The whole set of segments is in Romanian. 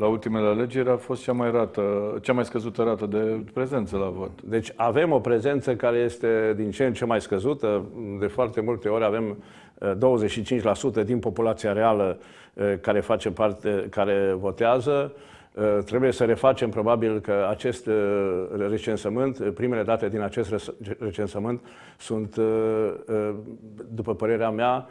la ultimele alegeri a fost cea mai, rată, cea mai scăzută rată de prezență la vot. Deci avem o prezență care este din ce în ce mai scăzută. De foarte multe ori avem 25% eh, din populația reală eh, care face parte, care votează. Eh, trebuie să refacem probabil că acest recensământ, primele date din acest recensământ sunt, după părerea mea,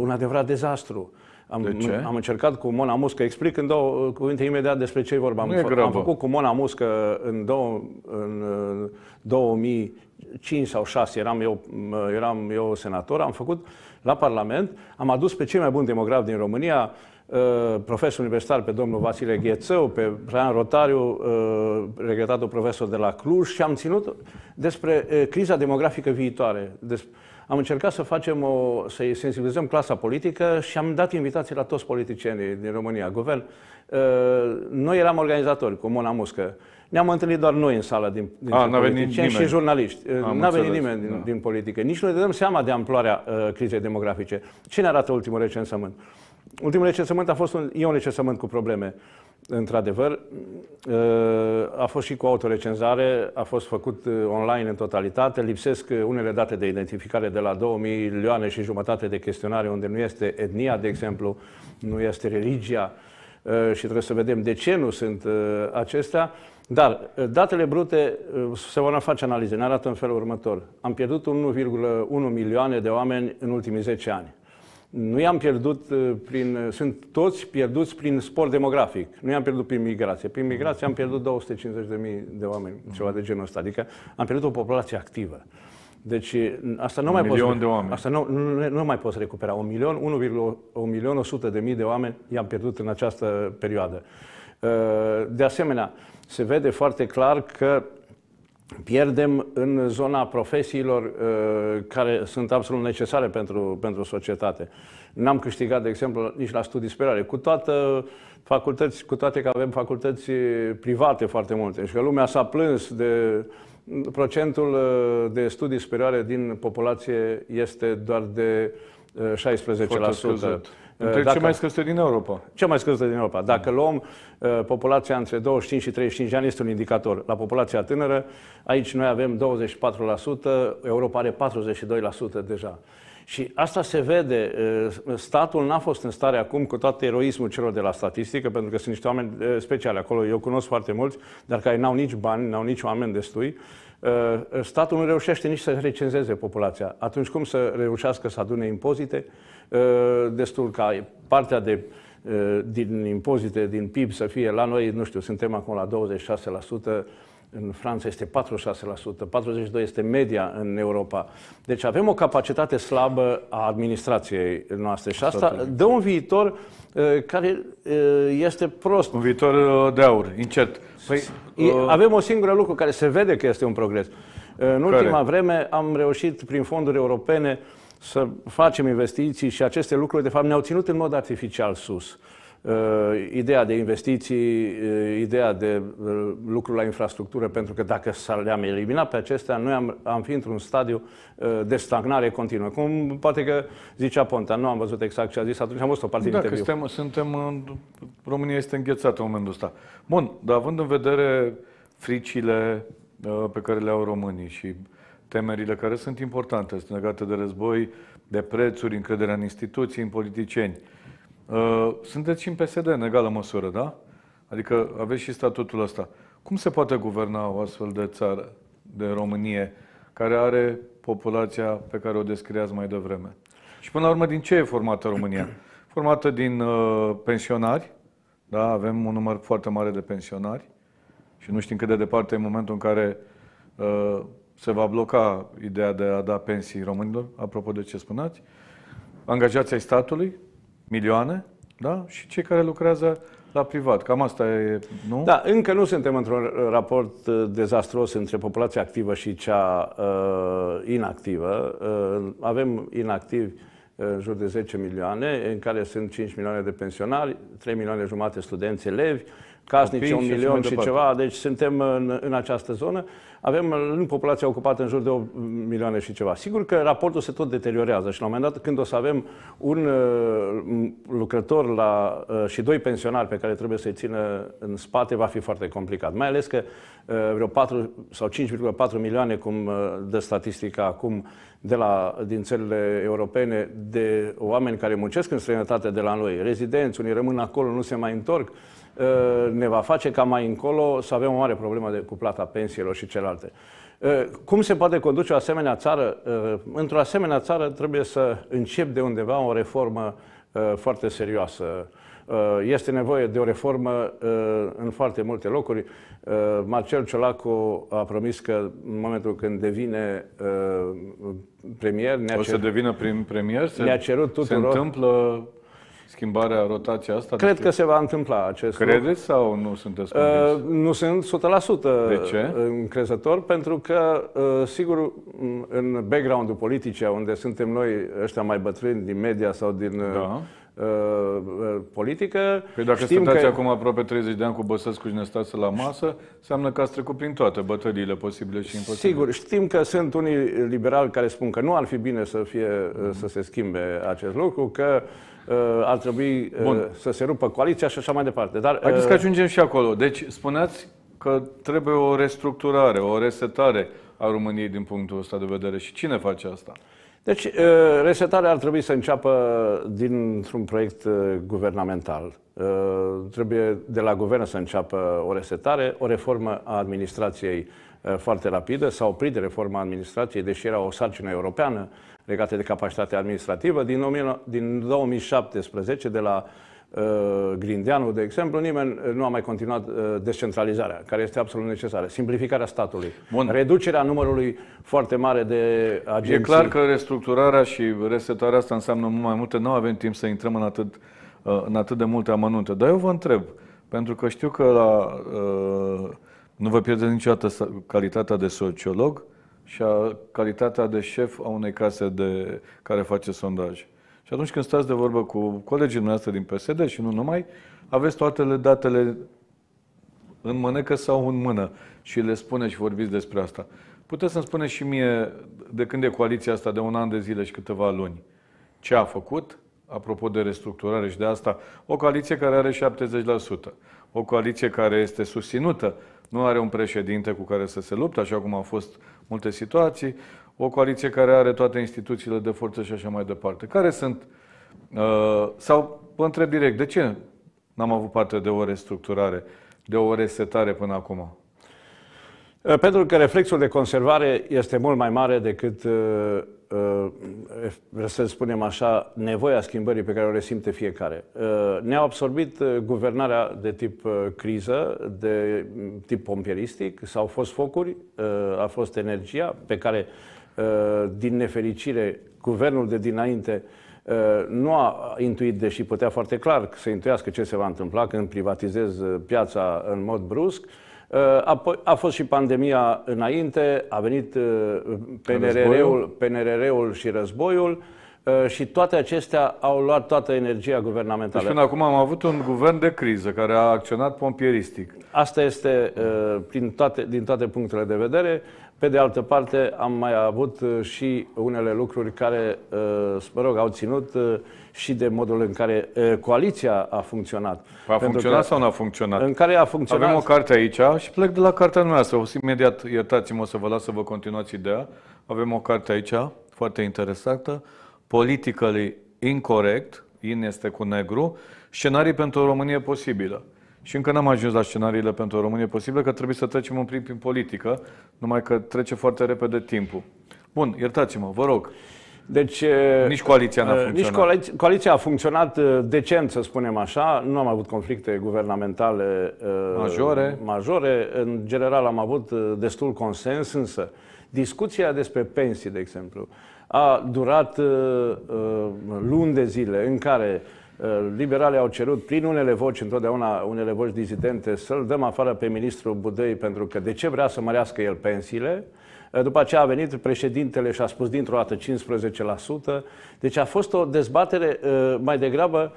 un adevărat dezastru. Am, de ce? am încercat cu Mona Muscă, explic în două uh, cuvinte imediat despre ce vorbim. vorba. am, am făcut cu Mona Muscă în, două, în 2005 uh, sau 2006. eram eu, uh, eram eu senator, am făcut la Parlament, am adus pe cei mai buni demografi din România, profesor universitar pe domnul Vasile Ghețău, pe Brian Rotariu, regretatul profesor de la Cluj și am ținut despre criza demografică viitoare. Despre am încercat să facem o, să sensibilizăm clasa politică și am dat invitații la toți politicienii din România, guvern. Uh, noi eram organizatori cu Mona Muscă. Ne-am întâlnit doar noi în sală din, din ah, A, politicieni și jurnaliști. N-a venit nimeni din, da. din politică. Nici nu ne dăm seama de amploarea uh, crizei demografice. Cine arată ultimul recensământ? ultimul recensământ a fost un, e un recensământ cu probleme, într-adevăr. Uh, a fost și cu autorecenzare, a fost făcut uh, online în totalitate, lipsesc uh, unele date de identificare de la 2 milioane și jumătate de chestionare unde nu este etnia, de exemplu, nu este religia și trebuie să vedem de ce nu sunt acestea. Dar datele brute se vor face analize, ne arată în felul următor. Am pierdut 1,1 milioane de oameni în ultimii 10 ani. Nu i-am pierdut uh, prin... Uh, sunt toți pierduți prin spor demografic. Nu i-am pierdut prin migrație. Prin migrație am pierdut 250.000 de oameni, mhm. ceva de genul ăsta. Adică am pierdut o populație activă. Deci uh, asta nu un mai milion poți, de oameni. Asta nu, nu, nu mai poți recupera. Un milion, 1,1 milion 100 de mii de oameni i-am pierdut în această perioadă. De asemenea, se vede foarte clar că pierdem în zona profesiilor uh, care sunt absolut necesare pentru, pentru societate. N-am câștigat, de exemplu, nici la studii superioare, cu toată facultăți, cu toate că avem facultăți uh, private foarte multe și că lumea s-a plâns de procentul uh, de studii superioare din populație este doar de 16%. Uh, foarte scăzut. Între dacă, ce mai scăzută din Europa. Ce mai scăzută din Europa. Dacă mm. luăm uh, populația între 25 și 35 de ani, este un indicator. La populația tânără, aici noi avem 24%, Europa are 42% deja. Și asta se vede. Uh, statul n-a fost în stare acum, cu toată eroismul celor de la statistică, pentru că sunt niște oameni uh, speciale acolo. Eu cunosc foarte mulți, dar care n-au nici bani, n-au nici oameni destui. Ă, ă, statul nu reușește nici să recenzeze populația. Atunci cum să reușească să adune impozite? Ă, destul ca partea de, din impozite, din PIB să fie la noi, nu știu, suntem acum la 26%, în Franța este 46%, 42% este media în Europa. Deci avem o capacitate slabă a administrației noastre și asta dă un viitor care este prost. Un viitor de aur, incert. Păi, uh... avem o singură lucru care se vede că este un progres. În ultima vreme am reușit prin fonduri europene să facem investiții și aceste lucruri, de fapt, ne-au ținut în mod artificial sus. Uh, ideea de investiții, uh, ideea de uh, lucru la infrastructură, pentru că dacă le-am eliminat pe acestea, noi am, am fi într-un stadiu de stagnare continuă. Cum poate că zicea Ponta, nu am văzut exact ce a zis, atunci am văzut o parte da, din interviu. Suntem, suntem în, România este înghețată în momentul ăsta. Bun, dar având în vedere fricile pe care le au românii și temerile care sunt importante, sunt legate de război, de prețuri, încrederea în instituții, în politicieni, Uh, sunteți și în PSD în egală măsură, da? Adică aveți și statutul ăsta. Cum se poate guverna o astfel de țară, de Românie, care are populația pe care o descriați mai devreme? Și până la urmă, din ce e formată România? Formată din uh, pensionari, da, avem un număr foarte mare de pensionari și nu știm cât de departe e momentul în care uh, se va bloca ideea de a da pensii românilor, apropo de ce spuneați, angajații ai statului, milioane, da? Și cei care lucrează la privat. Cam asta e, nu? Da, încă nu suntem într-un raport uh, dezastros între populația activă și cea uh, inactivă. Uh, avem inactivi uh, în jur de 10 milioane, în care sunt 5 milioane de pensionari, 3 milioane jumate studenți, elevi, uh, casnici, un milion și ceva, deci suntem în, în această zonă. Avem în populația ocupată în jur de 8 milioane și ceva. Sigur că raportul se tot deteriorează și la un moment dat când o să avem un uh, lucrător la, uh, și doi pensionari pe care trebuie să-i țină în spate, va fi foarte complicat. Mai ales că uh, vreo 4 sau 5,4 milioane, cum dă statistica acum de la, din țările europene, de oameni care muncesc în străinătate de la noi, rezidenți, unii rămân acolo, nu se mai întorc, Ă, ne va face ca mai încolo să avem o mare problemă de, cu plata pensiilor și celelalte. Ă, cum se poate conduce o asemenea țară? Ă, într-o asemenea țară trebuie să încep de undeva o reformă foarte serioasă. Este nevoie de o reformă în foarte multe locuri. Marcel Ciolacu a promis că în momentul când devine premier... Ne-a o să cer... devină prim premier? Se, ne-a cerut tuturor... Se întâmplă schimbarea, rotației asta? Cred că se va întâmpla acest Credeți lucru. sau nu sunteți uh, convins? Uh, nu sunt 100% de ce? încrezător, pentru că, uh, sigur, în background-ul politice, unde suntem noi ăștia mai bătrâni din media sau din... Uh, da Uh, uh, politică. Păi dacă Știm sunteți că... acum aproape 30 de ani cu Băsescu și stați la masă, înseamnă că ați trecut prin toate bătăliile posibile și imposibile. Sigur, știm că sunt unii liberali care spun că nu ar fi bine să, fie, mm-hmm. să se schimbe acest lucru, că ar trebui Bun. să se rupă coaliția și așa mai departe. Dar, Haideți că ajungem și acolo. Deci spuneați că trebuie o restructurare, o resetare a României din punctul ăsta de vedere. Și cine face asta? Deci, uh, resetarea ar trebui să înceapă dintr-un proiect uh, guvernamental. Uh, trebuie de la guvern să înceapă o resetare, o reformă a administrației foarte rapidă, s-a oprit reforma administrației, deși era o sarcină europeană, legate de capacitatea administrativă. Din, 19, din 2017, de la uh, Grindeanu, de exemplu, nimeni uh, nu a mai continuat uh, descentralizarea, care este absolut necesară. Simplificarea statului, Bun. reducerea numărului foarte mare de agenții. E clar că restructurarea și resetarea asta înseamnă mult mai multe. Nu avem timp să intrăm în atât, uh, în atât de multe amănunte. Dar eu vă întreb, pentru că știu că la, uh, nu vă pierdeți niciodată calitatea de sociolog, uh, și a calitatea de șef a unei case de, care face sondaj. Și atunci când stați de vorbă cu colegii noastre din PSD și nu numai, aveți toate datele în mânecă sau în mână și le spune și vorbiți despre asta. Puteți să-mi spuneți și mie, de când e coaliția asta, de un an de zile și câteva luni, ce a făcut, apropo de restructurare și de asta, o coaliție care are 70%, o coaliție care este susținută, nu are un președinte cu care să se lupte, așa cum a fost multe situații, o coaliție care are toate instituțiile de forță și așa mai departe. Care sunt, uh, sau vă întreb direct, de ce n-am avut parte de o restructurare, de o resetare până acum? Uh, pentru că reflexul de conservare este mult mai mare decât, uh, uh, să spunem așa, nevoia schimbării pe care o resimte fiecare. Ne-a absorbit guvernarea de tip criză, de mm, tip pompieristic, s-au fost focuri, a fost energia pe care, din nefericire, guvernul de dinainte nu a intuit, deși putea foarte clar să intuiască ce se va întâmpla când privatizez piața în mod brusc, Uh, a fost și pandemia înainte, a venit uh, PNRR-ul, pnrr și războiul uh, și toate acestea au luat toată energia guvernamentală. Deci până acum am avut un guvern de criză care a acționat pompieristic. Asta este, toate, din toate punctele de vedere, pe de altă parte, am mai avut uh, și unele lucruri care, uh, mă rog, au ținut uh, și de modul în care coaliția a funcționat. A Pentru funcționat sau nu a funcționat? În care a funcționat. Avem o carte aici și plec de la cartea noastră. O să imediat, iertați-mă, o să vă las să vă continuați ideea. Avem o carte aici, foarte interesantă, Politically Incorrect, in este cu negru, scenarii pentru o Românie posibilă și încă n-am ajuns la scenariile pentru o România posibilă, că trebuie să trecem un prim prin politică, numai că trece foarte repede timpul. Bun, iertați-mă, vă rog. Deci, nici coaliția n-a funcționat. Nici coaliția, coaliția a funcționat decent, să spunem așa. Nu am avut conflicte guvernamentale majore. majore. În general am avut destul consens, însă discuția despre pensii, de exemplu, a durat luni de zile în care uh, Eh, liberale au cerut prin unele voci, întotdeauna unele voci dizidente, să-l dăm afară pe ministrul Budăi pentru că de ce vrea să mărească el pensiile? Eh, după aceea a venit președintele și a spus dintr-o dată 15%. Deci a fost o dezbatere eh, mai degrabă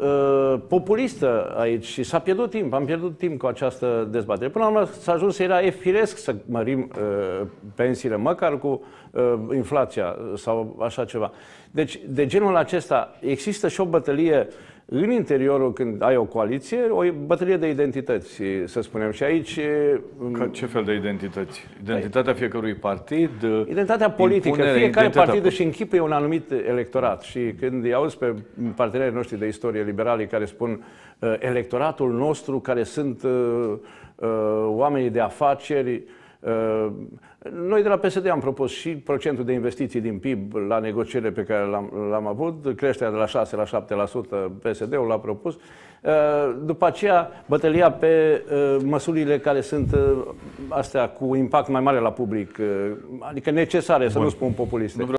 Uh, populistă aici și s-a pierdut timp, am pierdut timp cu această dezbatere. Până la urmă s-a ajuns, era firesc să mărim uh, pensiile, măcar cu uh, inflația sau așa ceva. Deci, de genul acesta, există și o bătălie uh, în interiorul, când ai o coaliție, o bătălie de identități, să spunem. Și aici... Ca ce fel de identități? Păi. Identitatea fiecărui partid? Uh, identitatea politică. Fiecare identitatea partid își închipuie un anumit electorat. Și când îi auzi pe partenerii noștri de istorie liberali care spun uh, electoratul nostru, care sunt uh, uh, oamenii de afaceri, uh, Ă, noi de la PSD am propus și procentul de investiții din PIB la negocierile pe care l-am avut, creșterea de la 6 la 7%, PSD-ul l-a propus. Ă, după aceea, bătălia pe ă, măsurile care sunt astea cu impact mai mare la public, adică necesare, Bun. să nu spun populiste.